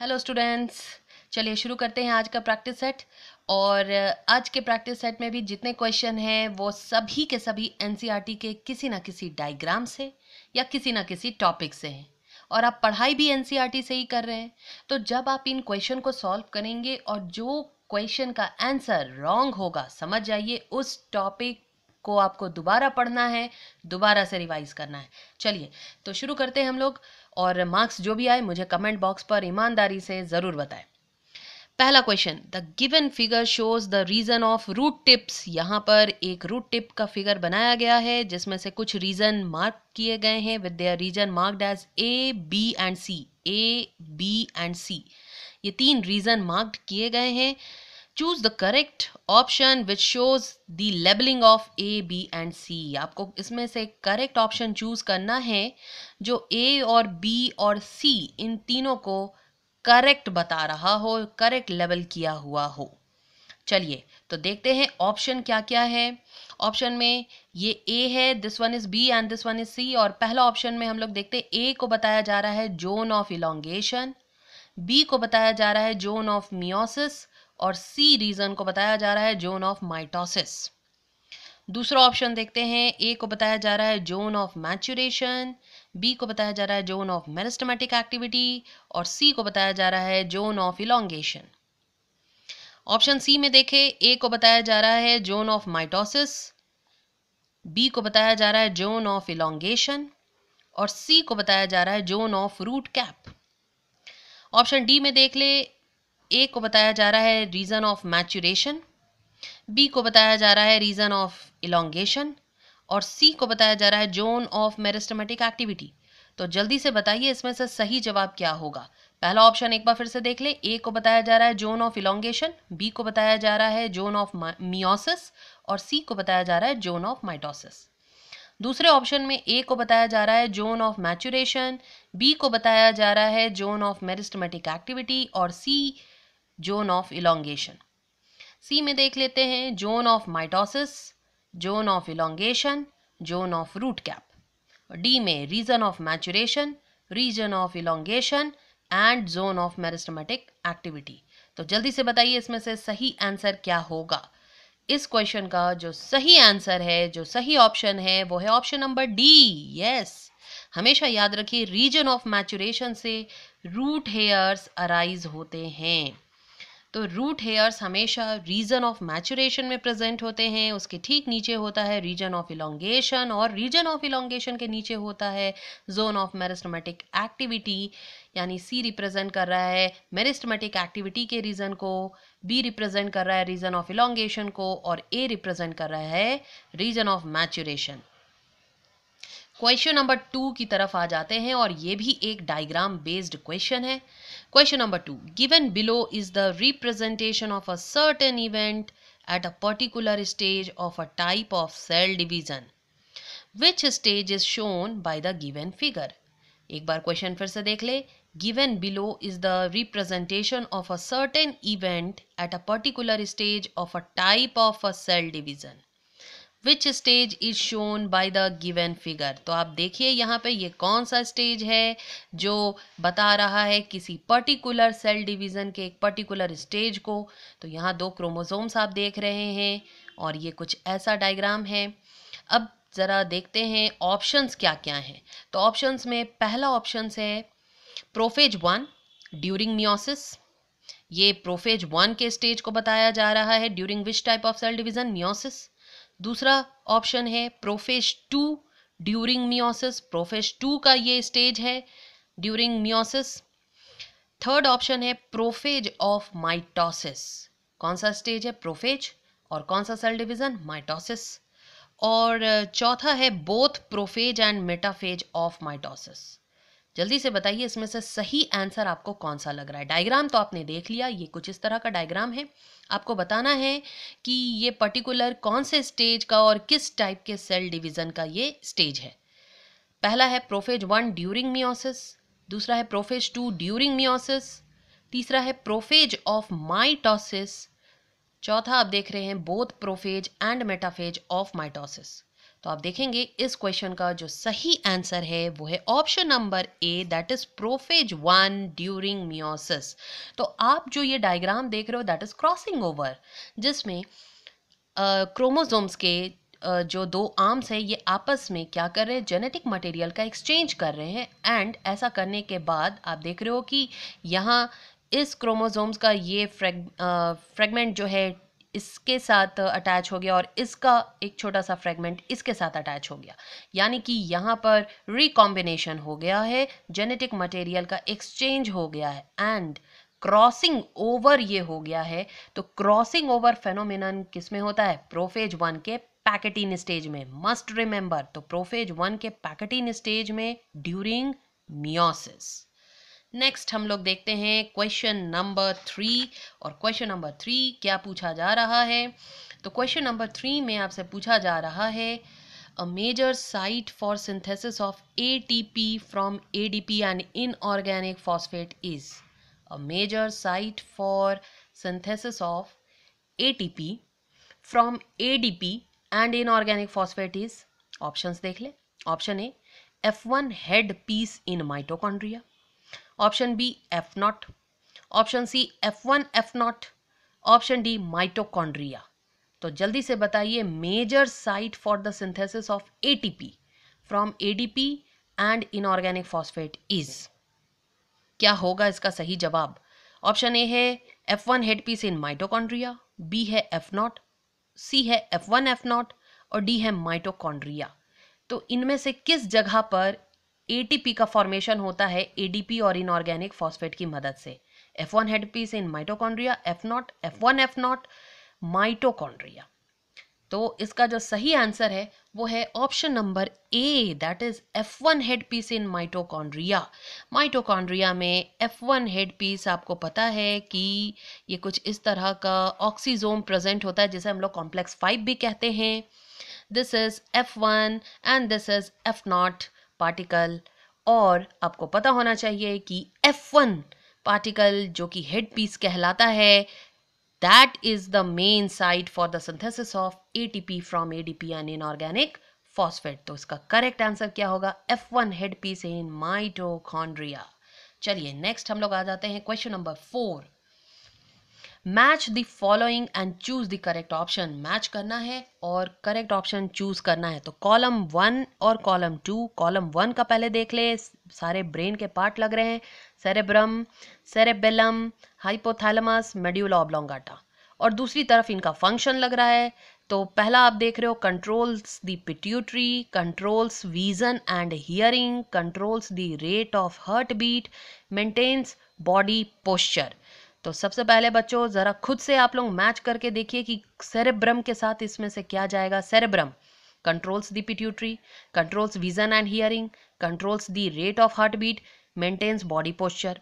hello students चलिए शुरू करते हैं आज का प्रैक्टिस सेट और आज के प्रैक्टिस सेट में भी जितने क्वेश्चन हैं वो सभी के सभी एनसीईआरटी e के किसी ना किसी डायग्राम से या किसी ना किसी टॉपिक से हैं और आप पढ़ाई भी एनसीईआरटी e से ही कर रहे हैं तो जब आप इन क्वेश्चन को सॉल्व करेंगे और जो क्वेश्चन का आंसर रॉन्ग होगा समझ जाइए उस टॉपिक को आपको दोबारा पढ़ना है दोबारा से रिवाइज करना है चलिए तो शुरू करते हैं हम लोग और मार्क्स जो भी आए मुझे कमेंट बॉक्स पर ईमानदारी से ज़रूर बताएं पहला question the given figure shows the region of root tips यहाँ पर एक रूट टिप का फिगर बनाया गया है जिसमें से कुछ रीजन मार्क किए गए हैं with their region marked as A B and C A B and C ये तीन रीजन मार्क्ड किए गए हैं choose the correct option which shows the labeling of A B and C आपको इसमें से करेक्ट ऑप्शन चूज करना है जो ए और बी और सी इन तीनों को करेक्ट बता रहा हो करेक्ट लेबल किया हुआ हो चलिए तो देखते हैं ऑप्शन क्या क्या है ऑप्शन में ये ए है this one is B and this one is C और पहला ऑप्शन में हम लोग देखते हैं ए को बताया जा रहा है जोन ऑफ इलोंगेशन बी को बताया जा रहा है जोन ऑफ मियोसिस और सी रीजन को बताया जा रहा है जोन ऑफ माइटोसिस दूसरा ऑप्शन देखते हैं ए को बताया जा रहा है जोन ऑफ मैचुरेशन बी को बताया जा रहा है जोन ऑफ मेरिस्टमेटिक एक्टिविटी और सी को बताया जा रहा है zone of elongation option C में देखें ए को बताया जा रहा है जोन ऑफ माइटोसिस बी को बताया जा रहा है जोन ऑफ इलोंगेशन और सी को बताया जा रहा है zone of root cap option D में देख ले ए को बताया जा रहा है रीज़न ऑफ मैचुरेशन बी को बताया जा रहा है रीज़न ऑफ इलांगेशन और सी को बताया जा रहा है जोन ऑफ मेरिस्टमेटिक एक्टिविटी तो जल्दी से बताइए इसमें से सही जवाब क्या होगा पहला ऑप्शन एक बार फिर से देख ले ए को बताया जा रहा है जोन ऑफ इलोंगेशन बी को बताया जा रहा है जोन ऑफ मियोसिस और सी को बताया जा रहा है जोन ऑफ माइटोसिस दूसरे ऑप्शन में ए को बताया जा रहा है जोन ऑफ मैचुरेशन बी को बताया जा रहा है जोन ऑफ मेरिस्टमेटिक एक्टिविटी और C zone of elongation C में देख लेते हैं zone of mitosis zone of elongation zone of root cap D में region of maturation region of elongation and zone of meristematic activity तो जल्दी से बताइए इसमें से सही आंसर क्या होगा इस क्वेश्चन का जो सही आंसर है जो सही ऑप्शन है वो है ऑप्शन नंबर डी यस हमेशा याद रखिए रीजन ऑफ मैचुरेशन से रूट हेयर्स अराइज होते हैं तो रूट हेयर्स हमेशा रीजन ऑफ मैचुरेशन में प्रेजेंट होते हैं उसके ठीक नीचे होता है रीजन ऑफ इलोंगेशन और रीजन ऑफ इलोंगेशन के नीचे होता है जोन ऑफ मेरिस्टमेटिक एक्टिविटी यानी सी रिप्रेजेंट कर रहा है मेरिस्टमेटिक एक्टिविटी के रीजन को बी रिप्रेजेंट कर रहा है रीजन ऑफ इलोंगेशन को और ए रिप्रेजेंट कर रहा है region of maturation question number two की तरफ आ जाते हैं और ये भी एक डायग्राम बेस्ड क्वेश्चन है question number two given below is the representation of a certain event at a particular stage of a type of cell division which stage is shown by the given figure एक बार question फिर से देख ले given below is the representation of a certain event at a particular stage of a type of a cell division which stage is shown by the given figure तो आप देखिए यहाँ पे ये कौन सा स्टेज है जो बता रहा है किसी पर्टिकुलर सेल डिवीज़न के एक पर्टिकुलर स्टेज को तो यहाँ दो क्रोमोसोम्स आप देख रहे हैं और ये कुछ ऐसा डायग्राम है अब ज़रा देखते हैं ऑप्शंस क्या क्या हैं तो ऑप्शंस में पहला ऑप्शन है प्रोफेज वन ड्यूरिंग मियोसिस ये प्रोफेज वन के स्टेज को बताया जा रहा है during which type of cell division meiosis दूसरा ऑप्शन है prophase two during meiosis prophase two का ये स्टेज है ड्यूरिंग मियोसिस थर्ड ऑप्शन है प्रोफेज ऑफ माइटोसिस कौन सा स्टेज है प्रोफेज और कौन सा सेल डिवीजन माइटोसिस और चौथा है both prophase and metaphase of mitosis जल्दी से बताइए इसमें से सही आंसर आपको कौन सा लग रहा है डायग्राम तो आपने देख लिया ये कुछ इस तरह का डायग्राम है आपको बताना है कि ये पर्टिकुलर कौन से स्टेज का और किस टाइप के सेल डिवीज़न का ये स्टेज है पहला है प्रोफेज वन ड्यूरिंग मियोसिस दूसरा है प्रोफेज टू ड्यूरिंग मियोसिस तीसरा है प्रोफेज ऑफ माइटोसिस चौथा आप देख रहे हैं both prophase and metaphase of mitosis तो आप देखेंगे इस क्वेश्चन का जो सही आंसर है वो है option number A that is prophase one during meiosis तो आप जो ये डायग्राम देख रहे हो दैट इज क्रॉसिंग ओवर जिसमें क्रोमोजोम्स uh, के uh, जो दो आर्म्स हैं ये आपस में क्या कर रहे हैं जेनेटिक मटेरियल का एक्सचेंज कर रहे हैं एंड ऐसा करने के बाद आप देख रहे हो कि यहाँ इस क्रोमोजोम्स का ये फ्रेग, फ्रेगमेंट जो है इसके साथ अटैच हो गया और इसका एक छोटा सा फ्रेगमेंट इसके साथ अटैच हो गया यानी कि यहाँ पर रिकॉम्बिनेशन हो गया है जेनेटिक मटेरियल का एक्सचेंज हो गया है एंड क्रॉसिंग ओवर ये हो गया है तो क्रॉसिंग ओवर फेनोमिन किस में होता है प्रोफेज वन के पैकेटिन स्टेज में मस्ट रिमेंबर तो प्रोफेज वन के पैकेटिन स्टेज में ड्यूरिंग मियोसिस नेक्स्ट हम लोग देखते हैं क्वेश्चन नंबर थ्री और क्वेश्चन नंबर थ्री क्या पूछा जा रहा है तो क्वेश्चन नंबर थ्री में आपसे पूछा जा रहा है a major site for synthesis of A T P from A D P and inorganic phosphate is a major site for synthesis of A T P from A D P and inorganic phosphate is option देख ले option A F one head piece in mitochondria option B F not option C F one F not option D mitochondria तो जल्दी से बताइए major site for the synthesis of ATP from ADP and inorganic phosphate is क्या होगा इसका सही जवाब option A है F one head piece in mitochondria B है एफ नॉट सी है एफ वन एफ नॉट और डी है माइटोकॉन्ड्रिया तो इनमें से किस जगह पर एटीपी का फॉर्मेशन होता है एडीपी और इनऑर्गेनिक फॉस्फेट की मदद से F one headpiece in mitochondria F not F one F not mitochondria तो इसका जो सही आंसर है वो है option number A that is F one head piece in mitochondria mitochondria में एफ वन हेड पीस आपको पता है कि ये कुछ इस तरह का ऑक्सीजोम प्रेजेंट होता है जिसे हम लोग कॉम्प्लेक्स फाइव भी कहते हैं this is F one and this is F not particle और आपको पता होना चाहिए कि एफ वन पार्टिकल जो कि हेड पीस कहलाता है that is the main site for the synthesis of A T P from A D P and inorganic phosphate तो इसका करेक्ट आंसर क्या होगा F one head piece in mitochondria चलिए next हम लोग आ जाते हैं question number four match the following and choose the correct option match करना है और करेक्ट ऑप्शन चूज करना है तो कॉलम वन और कॉलम टू कॉलम वन का पहले देख ले सारे ब्रेन के पार्ट लग रहे हैं cerebrum cerebellum hypothalamus medulla oblongata और दूसरी तरफ इनका फंक्शन लग रहा है तो पहला आप देख रहे हो controls the pituitary controls vision and hearing controls the rate of heart beat maintains body posture तो सबसे पहले बच्चों जरा खुद से आप लोग मैच करके देखिए कि सेरेब्रम के साथ इसमें से क्या जाएगा cerebrum controls the pituitary controls vision and hearing controls the rate of heart beat maintains body posture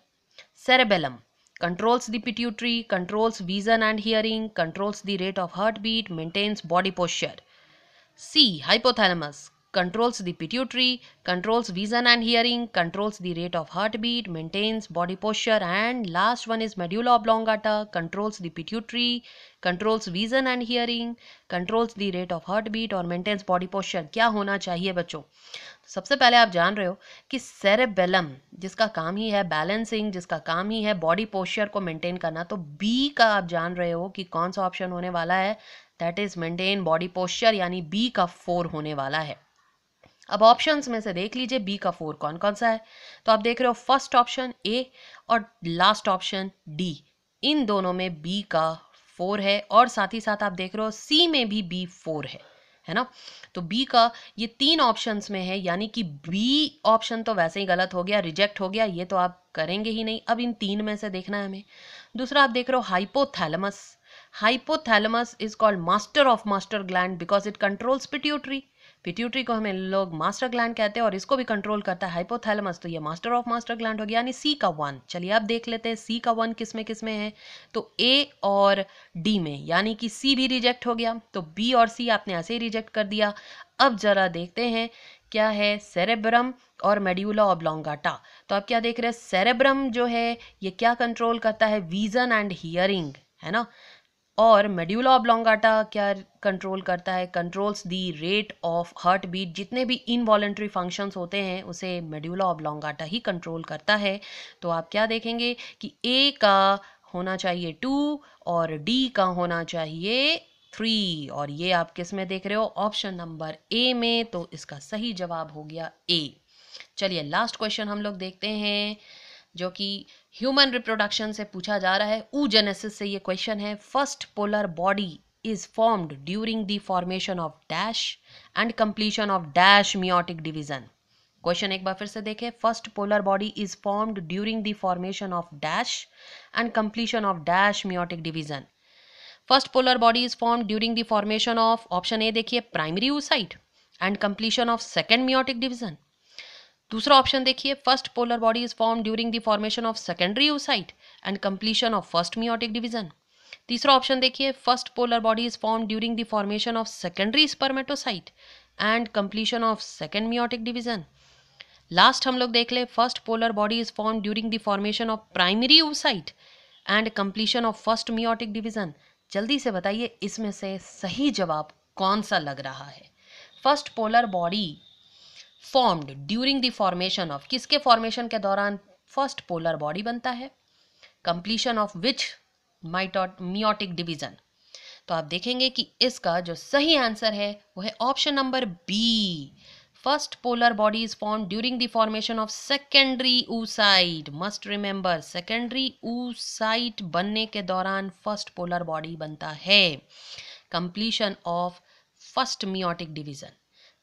cerebellum controls the pituitary controls vision and hearing controls the rate of heart beat maintains body posture C hypothalamus controls the pituitary, controls vision and hearing, controls the rate of heartbeat, maintains body posture and last one is medulla oblongata, controls the pituitary, controls vision and hearing, controls the rate of heartbeat or maintains body posture kya hona chahiye bachcho सबसे पहले आप जान रहे हो कि cerebellum जिसका काम ही है बैलेंसिंग जिसका काम ही है बॉडी पोस्चर को मेंटेन करना तो बी का आप जान रहे हो कि कौन सा ऑप्शन होने वाला है that is maintain body posture यानी बी का फोर होने वाला है अब ऑप्शन में से देख लीजिए बी का फोर कौन कौन सा है तो आप देख रहे हो फर्स्ट ऑप्शन ए और लास्ट ऑप्शन डी इन दोनों में बी का फोर है और साथ ही साथ आप देख रहे हो सी में भी बी फोर है है ना तो बी का ये तीन ऑप्शंस में है यानी कि बी ऑप्शन तो वैसे ही गलत हो गया रिजेक्ट हो गया ये तो आप करेंगे ही नहीं अब इन तीन में से देखना है हमें दूसरा आप देख रहे हो hypothalamus hypothalamus is called master of master gland because it controls pituitary pituitary को हमें लोग मास्टर ग्लैंड कहते हैं और इसको भी कंट्रोल करता है हाइपोथैलेमस तो ये मास्टर ऑफ मास्टर ग्लैंड हो गया यानी सी का वन चलिए आप देख लेते हैं सी का वन किस में किस में है तो ए और डी में यानी कि सी भी रिजेक्ट हो गया तो बी और सी आपने ऐसे ही रिजेक्ट कर दिया अब जरा देखते हैं क्या है सेरेब्रम और मेड्यूला ऑब्लोंगाटा तो आप क्या देख रहे हैं सेरेब्रम जो है ये क्या कंट्रोल करता है विजन एंड हियरिंग है ना और मेड्यूला ऑब्लोंगाटा क्या कंट्रोल करता है controls the rate of heart beat जितने भी इनवॉलेंट्री फंक्शंस होते हैं उसे मेड्यूला ऑब्लोंगाटा ही कंट्रोल करता है तो आप क्या देखेंगे कि ए का होना चाहिए टू और डी का होना चाहिए थ्री और ये आप किस में देख रहे हो ऑप्शन नंबर ए में तो इसका सही जवाब हो गया ए चलिए लास्ट क्वेश्चन हम लोग देखते हैं जो कि ह्यूमन रिप्रोडक्शन से पूछा जा रहा है ऊ जेनेसिस से ये क्वेश्चन है first polar body is formed during the formation of dash and completion of dash meiotic division question एक बार फिर से देखें first polar body is formed during the formation of dash and completion of dash meiotic division first polar body is form during the formation of option A देखिए primary oocyte and completion of second meiotic division दूसरा option देखिए first polar body is form during the formation of secondary oocyte and completion of first meiotic division तीसरा option देखिए first polar body is form during the formation of secondary spermatocyte and completion of second meiotic division last हम लोग देख ले first polar body is form during the formation of primary oocyte and completion of first meiotic division जल्दी से बताइए इसमें से सही जवाब कौन सा लग रहा है first polar body formed during the formation of किसके फॉर्मेशन के दौरान फर्स्ट पोलर बॉडी बनता है कंप्लीशन ऑफ विच माइटोट मियोटिक डिवीजन तो आप देखेंगे कि इसका जो सही आंसर है वो है option number B first polar body is form during the formation of secondary oocyte must remember secondary oocyte बनने के दौरान फर्स्ट पोलर बॉडी बनता है completion of first meiotic division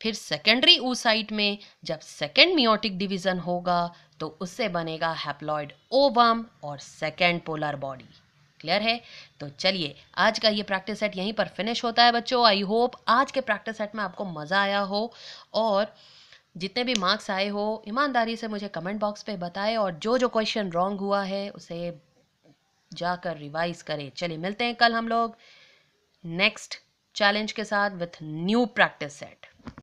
फिर सेकेंडरी ऊसाइट में जब सेकेंड मियोटिक डिवीज़न होगा तो उससे बनेगा हैप्लॉयड ओवम और सेकेंड पोलर बॉडी क्लियर है तो चलिए आज का ये प्रैक्टिस सेट यहीं पर फिनिश होता है बच्चों आई होप आज के प्रैक्टिस सेट में आपको मज़ा आया हो और जितने भी मार्क्स आए हो ईमानदारी से मुझे कमेंट बॉक्स पे बताएं और जो जो क्वेश्चन रॉन्ग हुआ है उसे जाकर रिवाइज करें चलिए मिलते हैं कल हम लोग नेक्स्ट चैलेंज के साथ विथ न्यू प्रैक्टिस सेट